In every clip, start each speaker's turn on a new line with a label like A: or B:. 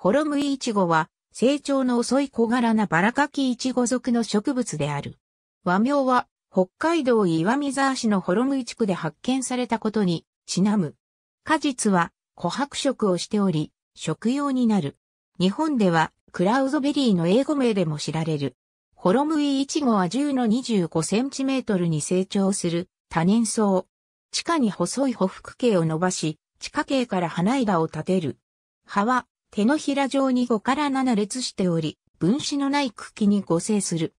A: ホロムイイチゴは、成長の遅い小柄なバラカキイチゴ属の植物である。和名は、北海道岩見沢市のホロムイ地区で発見されたことに、ちなむ。果実は、琥珀色をしており、食用になる。日本では、クラウドベリーの英語名でも知られる。ホロムイイチゴは10の25センチメートルに成長する多年草。地下に細い匍匐形を伸ばし、地下形から花枝を立てる。葉は手のひら状に5から7列しており、分子のない茎に合成する。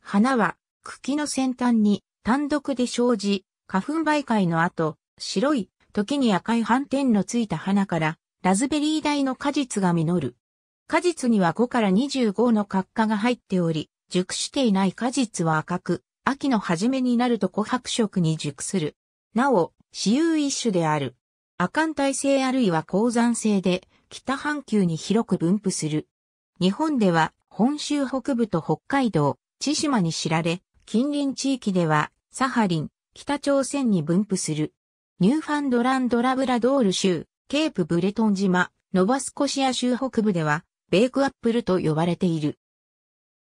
A: 花は茎の先端に単独で生じ、花粉媒介の後、白い、時に赤い斑点のついた花から、ラズベリー大の果実が実る。果実には5から25の角化が入っており、熟していない果実は赤く、秋の初めになると琥珀色に熟する。なお、私有一種である。亜寒帯性あるいは鉱山性で、北半球に広く分布する。日本では本州北部と北海道、千島に知られ、近隣地域ではサハリン、北朝鮮に分布する。ニューファンドランドラブラドール州、ケープブレトン島、ノバスコシア州北部では、ベークアップルと呼ばれている。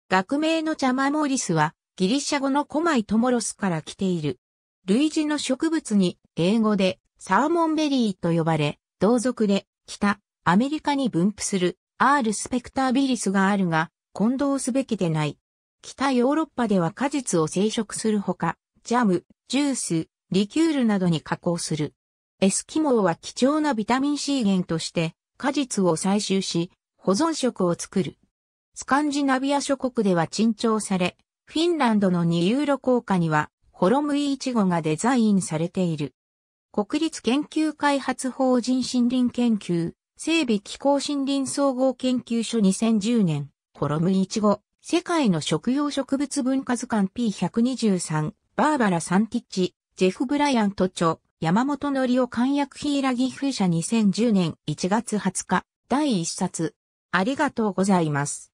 A: 学名のチャマモリスは、ギリシャ語のコマイトモロスから来ている。類似の植物に、英語で、サーモンベリーと呼ばれ、同族で、北、アメリカに分布する R. スペクタービリスがあるが、混同すべきでない。北ヨーロッパでは果実を生殖するほか、ジャム、ジュース、リキュールなどに加工する。エスキモーは貴重なビタミン C 源として果実を採集し、保存食を作る。スカンジナビア諸国では珍重され、フィンランドの2ユーロ硬貨には、ホロムイイチゴがデザインされている。国立研究開発法人森林研究整備気候森林総合研究所2010年、コロム1号、世界の食用植物文化図鑑 P123、バーバラ・サンティッチ、ジェフ・ブライアント著、山本則夫ヒーラギ風社2010年1月20日、第1冊。ありがとうございます。